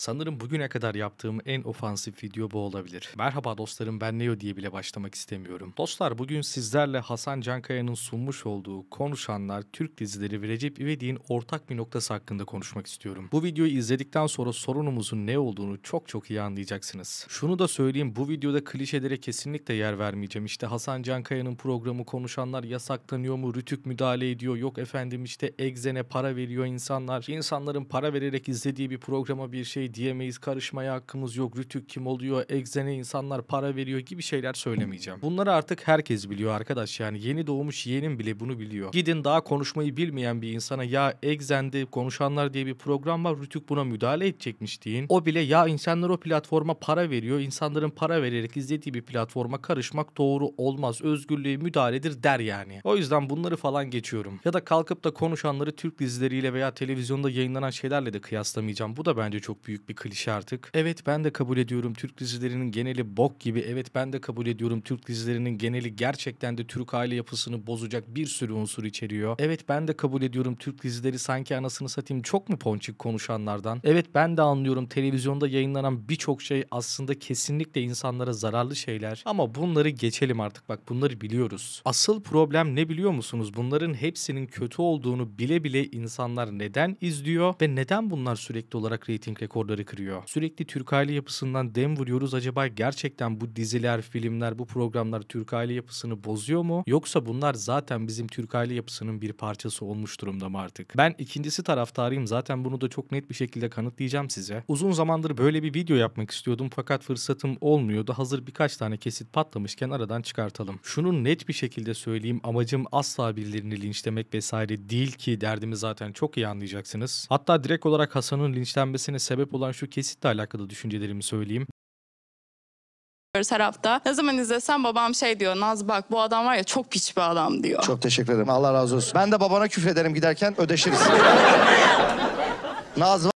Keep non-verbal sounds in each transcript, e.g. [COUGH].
Sanırım bugüne kadar yaptığım en ofansif video bu olabilir. Merhaba dostlarım ben Neo diye bile başlamak istemiyorum. Dostlar bugün sizlerle Hasan Cankaya'nın sunmuş olduğu Konuşanlar Türk dizileri ve Recep İvedik'in ortak bir noktası hakkında konuşmak istiyorum. Bu videoyu izledikten sonra sorunumuzun ne olduğunu çok çok iyi anlayacaksınız. Şunu da söyleyeyim bu videoda klişelere kesinlikle yer vermeyeceğim. İşte Hasan Cankaya'nın programı Konuşanlar yasaklanıyor mu? Rütük müdahale ediyor. Yok efendim işte egzene para veriyor insanlar. İnsanların para vererek izlediği bir programa bir şey diyemeyiz, karışmaya hakkımız yok, Rütük kim oluyor, egzene insanlar para veriyor gibi şeyler söylemeyeceğim. Bunları artık herkes biliyor arkadaş yani yeni doğmuş yeğenim bile bunu biliyor. Gidin daha konuşmayı bilmeyen bir insana ya egzende konuşanlar diye bir program var Rütük buna müdahale edecekmiş deyin. O bile ya insanlar o platforma para veriyor, insanların para vererek izlediği bir platforma karışmak doğru olmaz, özgürlüğe müdahaledir der yani. O yüzden bunları falan geçiyorum. Ya da kalkıp da konuşanları Türk dizileriyle veya televizyonda yayınlanan şeylerle de kıyaslamayacağım. Bu da bence çok büyük büyük bir klişe artık. Evet ben de kabul ediyorum Türk dizilerinin geneli bok gibi. Evet ben de kabul ediyorum Türk dizilerinin geneli gerçekten de Türk aile yapısını bozacak bir sürü unsur içeriyor. Evet ben de kabul ediyorum Türk dizileri sanki anasını satayım çok mu ponçik konuşanlardan? Evet ben de anlıyorum televizyonda yayınlanan birçok şey aslında kesinlikle insanlara zararlı şeyler. Ama bunları geçelim artık bak bunları biliyoruz. Asıl problem ne biliyor musunuz? Bunların hepsinin kötü olduğunu bile bile insanlar neden izliyor ve neden bunlar sürekli olarak reyting rekoru rekorları kırıyor. Sürekli Türk aile yapısından dem vuruyoruz. Acaba gerçekten bu diziler, filmler, bu programlar Türk aile yapısını bozuyor mu? Yoksa bunlar zaten bizim Türk aile yapısının bir parçası olmuş durumda mı artık? Ben ikincisi taraftarıyım. Zaten bunu da çok net bir şekilde kanıtlayacağım size. Uzun zamandır böyle bir video yapmak istiyordum fakat fırsatım olmuyordu. Hazır birkaç tane kesit patlamışken aradan çıkartalım. Şunu net bir şekilde söyleyeyim. Amacım asla birilerini linçlemek vesaire değil ki derdimi zaten çok iyi anlayacaksınız. Hatta direkt olarak Hasan'ın linçlenmesine sebep sebep olan şu kesitle alakalı düşüncelerimi söyleyeyim izliyoruz her hafta. Ne zaman izlesem babam şey diyor Naz bak bu adam var ya çok piç bir adam diyor. Çok teşekkür ederim. Allah razı olsun. Ben de babana küfrederim giderken ödeşiriz. [LAUGHS] Naz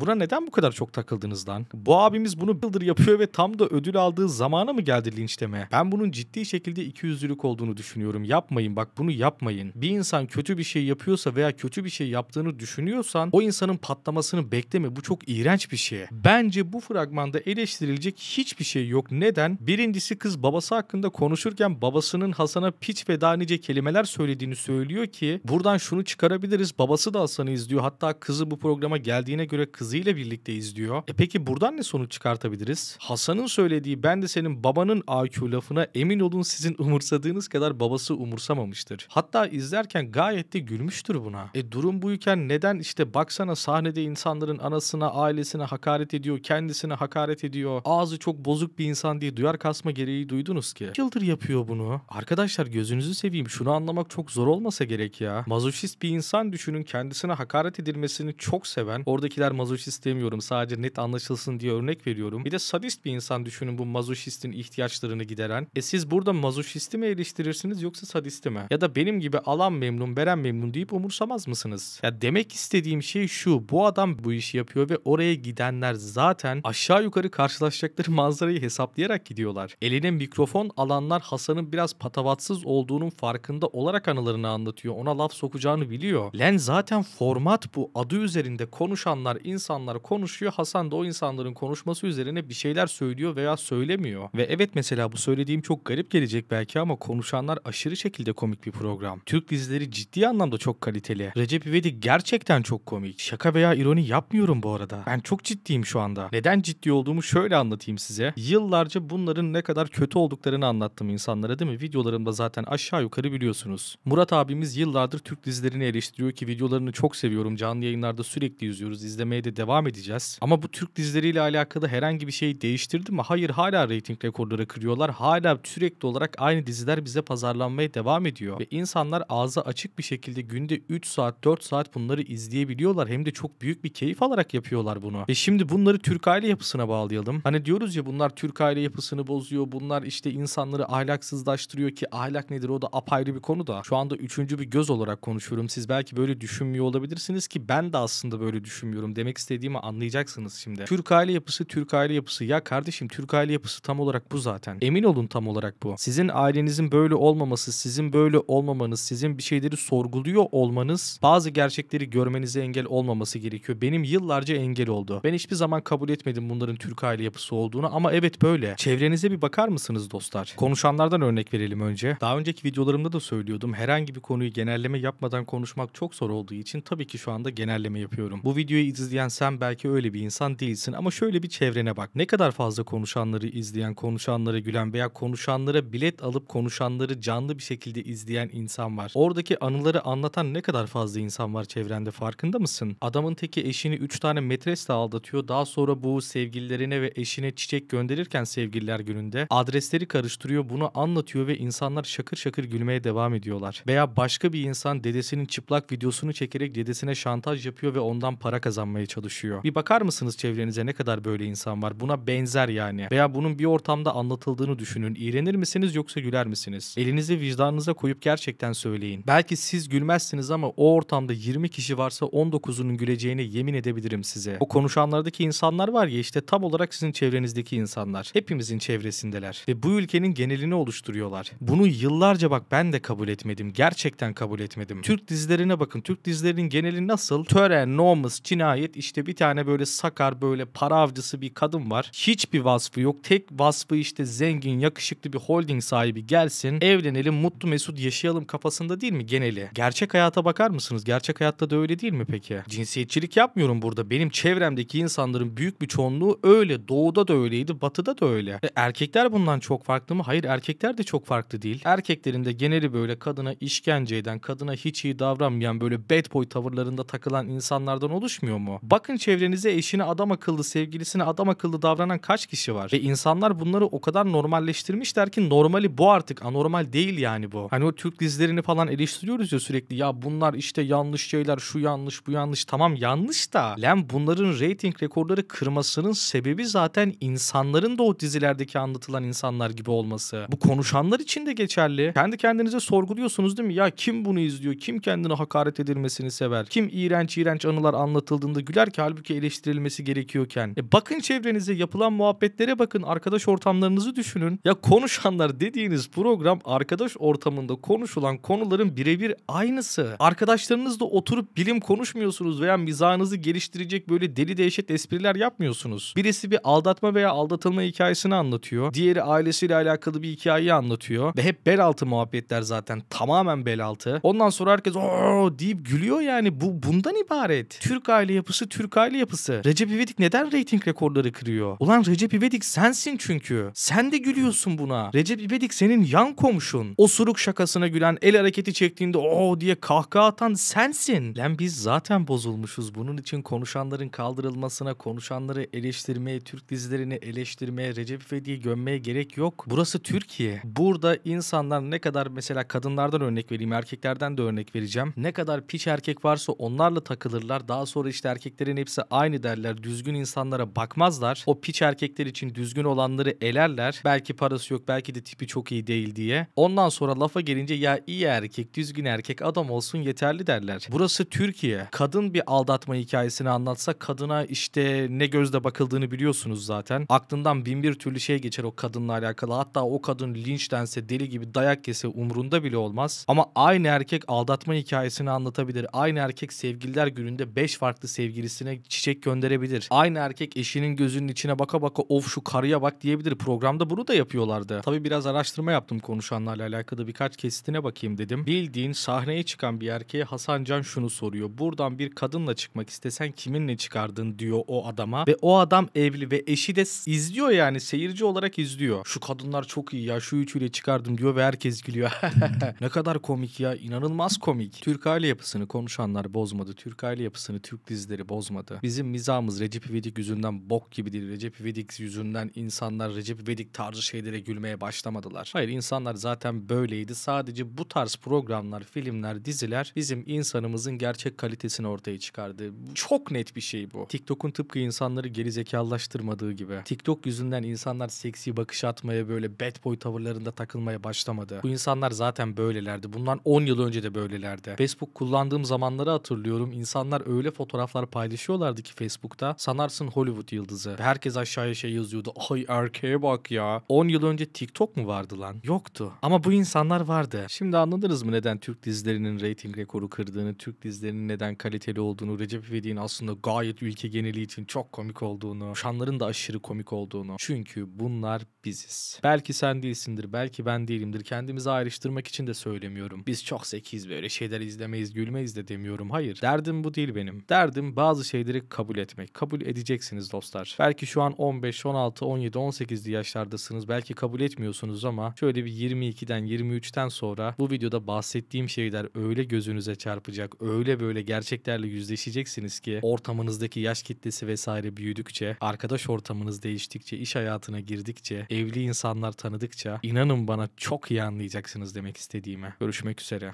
Buna neden bu kadar çok takıldınız lan? Bu abimiz bunu yıldır yapıyor ve tam da ödül aldığı zamana mı geldi linçleme? Ben bunun ciddi şekilde ikiyüzlülük olduğunu düşünüyorum. Yapmayın bak bunu yapmayın. Bir insan kötü bir şey yapıyorsa veya kötü bir şey yaptığını düşünüyorsan o insanın patlamasını bekleme. Bu çok iğrenç bir şey. Bence bu fragmanda eleştirilecek hiçbir şey yok. Neden? Birincisi kız babası hakkında konuşurken babasının Hasan'a piç ve daha nice kelimeler söylediğini söylüyor ki buradan şunu çıkarabiliriz. Babası da Hasan'ı izliyor. Hatta kızı bu programa geldiğine göre kızı ile birlikte izliyor. E peki buradan ne sonuç çıkartabiliriz? Hasan'ın söylediği ben de senin babanın AQ lafına emin olun sizin umursadığınız kadar babası umursamamıştır. Hatta izlerken gayet de gülmüştür buna. E durum buyken neden işte baksana sahnede insanların anasına, ailesine hakaret ediyor, kendisine hakaret ediyor. Ağzı çok bozuk bir insan diye duyar kasma gereği duydunuz ki. Yıldır yapıyor bunu. Arkadaşlar gözünüzü seveyim şunu anlamak çok zor olmasa gerek ya. Mazoşist bir insan düşünün kendisine hakaret edilmesini çok seven. Oradakiler mazoşist mazoşist istemiyorum. Sadece net anlaşılsın diye örnek veriyorum. Bir de sadist bir insan düşünün bu mazoşistin ihtiyaçlarını gideren. E siz burada mazoşisti mi eleştirirsiniz yoksa sadisti mi? Ya da benim gibi alan memnun, veren memnun deyip umursamaz mısınız? Ya demek istediğim şey şu. Bu adam bu işi yapıyor ve oraya gidenler zaten aşağı yukarı karşılaşacakları [LAUGHS] manzarayı hesaplayarak gidiyorlar. Eline mikrofon alanlar Hasan'ın biraz patavatsız olduğunun farkında olarak anılarını anlatıyor. Ona laf sokacağını biliyor. Len zaten format bu. Adı üzerinde konuşanlar insan insanlar konuşuyor. Hasan da o insanların konuşması üzerine bir şeyler söylüyor veya söylemiyor. Ve evet mesela bu söylediğim çok garip gelecek belki ama konuşanlar aşırı şekilde komik bir program. Türk dizileri ciddi anlamda çok kaliteli. Recep İvedik gerçekten çok komik. Şaka veya ironi yapmıyorum bu arada. Ben çok ciddiyim şu anda. Neden ciddi olduğumu şöyle anlatayım size. Yıllarca bunların ne kadar kötü olduklarını anlattım insanlara değil mi? Videolarımda zaten aşağı yukarı biliyorsunuz. Murat abimiz yıllardır Türk dizilerini eleştiriyor ki videolarını çok seviyorum. Canlı yayınlarda sürekli yüzüyoruz. İzlemeye de devam edeceğiz. Ama bu Türk dizileriyle alakalı herhangi bir şey değiştirdi mi? Hayır hala reyting rekorları kırıyorlar. Hala sürekli olarak aynı diziler bize pazarlanmaya devam ediyor. Ve insanlar ağza açık bir şekilde günde 3 saat 4 saat bunları izleyebiliyorlar. Hem de çok büyük bir keyif alarak yapıyorlar bunu. Ve şimdi bunları Türk aile yapısına bağlayalım. Hani diyoruz ya bunlar Türk aile yapısını bozuyor. Bunlar işte insanları ahlaksızlaştırıyor ki ahlak nedir o da apayrı bir konu da. Şu anda üçüncü bir göz olarak konuşuyorum. Siz belki böyle düşünmüyor olabilirsiniz ki ben de aslında böyle düşünmüyorum demek istediğimi anlayacaksınız şimdi. Türk aile yapısı, Türk aile yapısı. Ya kardeşim Türk aile yapısı tam olarak bu zaten. Emin olun tam olarak bu. Sizin ailenizin böyle olmaması, sizin böyle olmamanız, sizin bir şeyleri sorguluyor olmanız, bazı gerçekleri görmenize engel olmaması gerekiyor. Benim yıllarca engel oldu. Ben hiçbir zaman kabul etmedim bunların Türk aile yapısı olduğunu ama evet böyle. Çevrenize bir bakar mısınız dostlar? Konuşanlardan örnek verelim önce. Daha önceki videolarımda da söylüyordum. Herhangi bir konuyu genelleme yapmadan konuşmak çok zor olduğu için tabii ki şu anda genelleme yapıyorum. Bu videoyu izleyen sen belki öyle bir insan değilsin ama şöyle bir çevrene bak. Ne kadar fazla konuşanları izleyen, konuşanlara gülen veya konuşanlara bilet alıp konuşanları canlı bir şekilde izleyen insan var. Oradaki anıları anlatan ne kadar fazla insan var çevrende farkında mısın? Adamın teki eşini 3 tane metresle aldatıyor. Daha sonra bu sevgililerine ve eşine çiçek gönderirken sevgililer gününde adresleri karıştırıyor. Bunu anlatıyor ve insanlar şakır şakır gülmeye devam ediyorlar. Veya başka bir insan dedesinin çıplak videosunu çekerek dedesine şantaj yapıyor ve ondan para kazanmaya çalışıyor düşüyor. Bir bakar mısınız çevrenize ne kadar böyle insan var? Buna benzer yani. Veya bunun bir ortamda anlatıldığını düşünün. İğrenir misiniz yoksa güler misiniz? Elinizi vicdanınıza koyup gerçekten söyleyin. Belki siz gülmezsiniz ama o ortamda 20 kişi varsa 19'unun güleceğine yemin edebilirim size. O konuşanlardaki insanlar var ya işte tam olarak sizin çevrenizdeki insanlar. Hepimizin çevresindeler. Ve bu ülkenin genelini oluşturuyorlar. Bunu yıllarca bak ben de kabul etmedim. Gerçekten kabul etmedim. Türk dizilerine bakın. Türk dizilerinin geneli nasıl? Tören, nomus, cinayet, işte işte bir tane böyle sakar böyle para avcısı bir kadın var. Hiçbir vasfı yok. Tek vasfı işte zengin, yakışıklı bir holding sahibi gelsin, evlenelim, mutlu mesut yaşayalım kafasında değil mi geneli? Gerçek hayata bakar mısınız? Gerçek hayatta da öyle değil mi peki? Cinsiyetçilik yapmıyorum burada. Benim çevremdeki insanların büyük bir çoğunluğu öyle. Doğuda da öyleydi, batıda da öyle. E, erkekler bundan çok farklı mı? Hayır erkekler de çok farklı değil. Erkeklerin de geneli böyle kadına işkence eden, kadına hiç iyi davranmayan böyle bad boy tavırlarında takılan insanlardan oluşmuyor mu? Bak Bakın çevrenize eşine adam akıllı, sevgilisine adam akıllı davranan kaç kişi var? Ve insanlar bunları o kadar normalleştirmişler ki normali bu artık anormal değil yani bu. Hani o Türk dizilerini falan eleştiriyoruz ya sürekli ya bunlar işte yanlış şeyler şu yanlış bu yanlış tamam yanlış da lan bunların reyting rekorları kırmasının sebebi zaten insanların da o dizilerdeki anlatılan insanlar gibi olması. Bu konuşanlar için de geçerli. Kendi kendinize sorguluyorsunuz değil mi? Ya kim bunu izliyor? Kim kendini hakaret edilmesini sever? Kim iğrenç iğrenç anılar anlatıldığında güler eleştirdiler ki halbuki eleştirilmesi gerekiyorken. E bakın çevrenize yapılan muhabbetlere bakın arkadaş ortamlarınızı düşünün. Ya konuşanlar dediğiniz program arkadaş ortamında konuşulan konuların birebir aynısı. Arkadaşlarınızla oturup bilim konuşmuyorsunuz veya mizahınızı geliştirecek böyle deli dehşet espriler yapmıyorsunuz. Birisi bir aldatma veya aldatılma hikayesini anlatıyor. Diğeri ailesiyle alakalı bir hikayeyi anlatıyor. Ve hep bel altı muhabbetler zaten tamamen bel altı. Ondan sonra herkes ooo deyip gülüyor yani bu bundan ibaret. Türk aile yapısı Türk aile yapısı. Recep İvedik neden reyting rekorları kırıyor? Ulan Recep İvedik sensin çünkü. Sen de gülüyorsun buna. Recep İvedik senin yan komşun. Osuruk şakasına gülen, el hareketi çektiğinde o oh! diye kahkaha atan sensin. Lan biz zaten bozulmuşuz. Bunun için konuşanların kaldırılmasına, konuşanları eleştirmeye, Türk dizilerini eleştirmeye, Recep İvedik'i gömmeye gerek yok. Burası Türkiye. Burada insanlar ne kadar mesela kadınlardan örnek vereyim, erkeklerden de örnek vereceğim. Ne kadar piç erkek varsa onlarla takılırlar. Daha sonra işte erkekler erkeklerin hepsi aynı derler. Düzgün insanlara bakmazlar. O piç erkekler için düzgün olanları elerler. Belki parası yok, belki de tipi çok iyi değil diye. Ondan sonra lafa gelince ya iyi erkek, düzgün erkek adam olsun yeterli derler. Burası Türkiye. Kadın bir aldatma hikayesini anlatsa kadına işte ne gözle bakıldığını biliyorsunuz zaten. Aklından bin bir türlü şey geçer o kadınla alakalı. Hatta o kadın linçlense, deli gibi dayak yese umrunda bile olmaz. Ama aynı erkek aldatma hikayesini anlatabilir. Aynı erkek sevgililer gününde 5 farklı sevgilisi sevgilisine çiçek gönderebilir. Aynı erkek eşinin gözünün içine baka baka of şu karıya bak diyebilir. Programda bunu da yapıyorlardı. Tabi biraz araştırma yaptım konuşanlarla alakalı birkaç kesitine bakayım dedim. Bildiğin sahneye çıkan bir erkeğe Hasan Can şunu soruyor. Buradan bir kadınla çıkmak istesen kiminle çıkardın diyor o adama. Ve o adam evli ve eşi de izliyor yani seyirci olarak izliyor. Şu kadınlar çok iyi ya şu üçüyle çıkardım diyor ve herkes gülüyor. [LAUGHS] ne kadar komik ya inanılmaz komik. Türk aile yapısını konuşanlar bozmadı. Türk aile yapısını Türk dizileri bozmadı bozmadı. Bizim mizahımız Recep İvedik yüzünden bok gibi değil. Recep İvedik yüzünden insanlar Recep İvedik tarzı şeylere gülmeye başlamadılar. Hayır insanlar zaten böyleydi. Sadece bu tarz programlar, filmler, diziler bizim insanımızın gerçek kalitesini ortaya çıkardı. Çok net bir şey bu. TikTok'un tıpkı insanları geri zekalaştırmadığı gibi. TikTok yüzünden insanlar seksi bakış atmaya böyle bad boy tavırlarında takılmaya başlamadı. Bu insanlar zaten böylelerdi. Bundan 10 yıl önce de böylelerdi. Facebook kullandığım zamanları hatırlıyorum. İnsanlar öyle fotoğraflar paylaşıyordu paylaşıyorlardı ki Facebook'ta sanarsın Hollywood yıldızı. Herkes aşağıya şey yazıyordu. Ay erkeğe bak ya. 10 yıl önce TikTok mu vardı lan? Yoktu. Ama bu insanlar vardı. Şimdi anladınız mı neden Türk dizilerinin reyting rekoru kırdığını, Türk dizilerinin neden kaliteli olduğunu, Recep İvedik'in aslında gayet ülke geneli için çok komik olduğunu, şanların da aşırı komik olduğunu. Çünkü bunlar biziz. Belki sen değilsindir, belki ben değilimdir. Kendimizi ayrıştırmak için de söylemiyorum. Biz çok zekiyiz böyle şeyler izlemeyiz, gülmeyiz de demiyorum. Hayır. Derdim bu değil benim. Derdim bazı şeyleri kabul etmek. Kabul edeceksiniz dostlar. Belki şu an 15, 16, 17, 18'li yaşlardasınız. Belki kabul etmiyorsunuz ama şöyle bir 22'den 23'ten sonra bu videoda bahsettiğim şeyler öyle gözünüze çarpacak. Öyle böyle gerçeklerle yüzleşeceksiniz ki ortamınızdaki yaş kitlesi vesaire büyüdükçe, arkadaş ortamınız değiştikçe, iş hayatına girdikçe, evli insanlar tanıdıkça inanın bana çok iyi anlayacaksınız demek istediğime. Görüşmek üzere.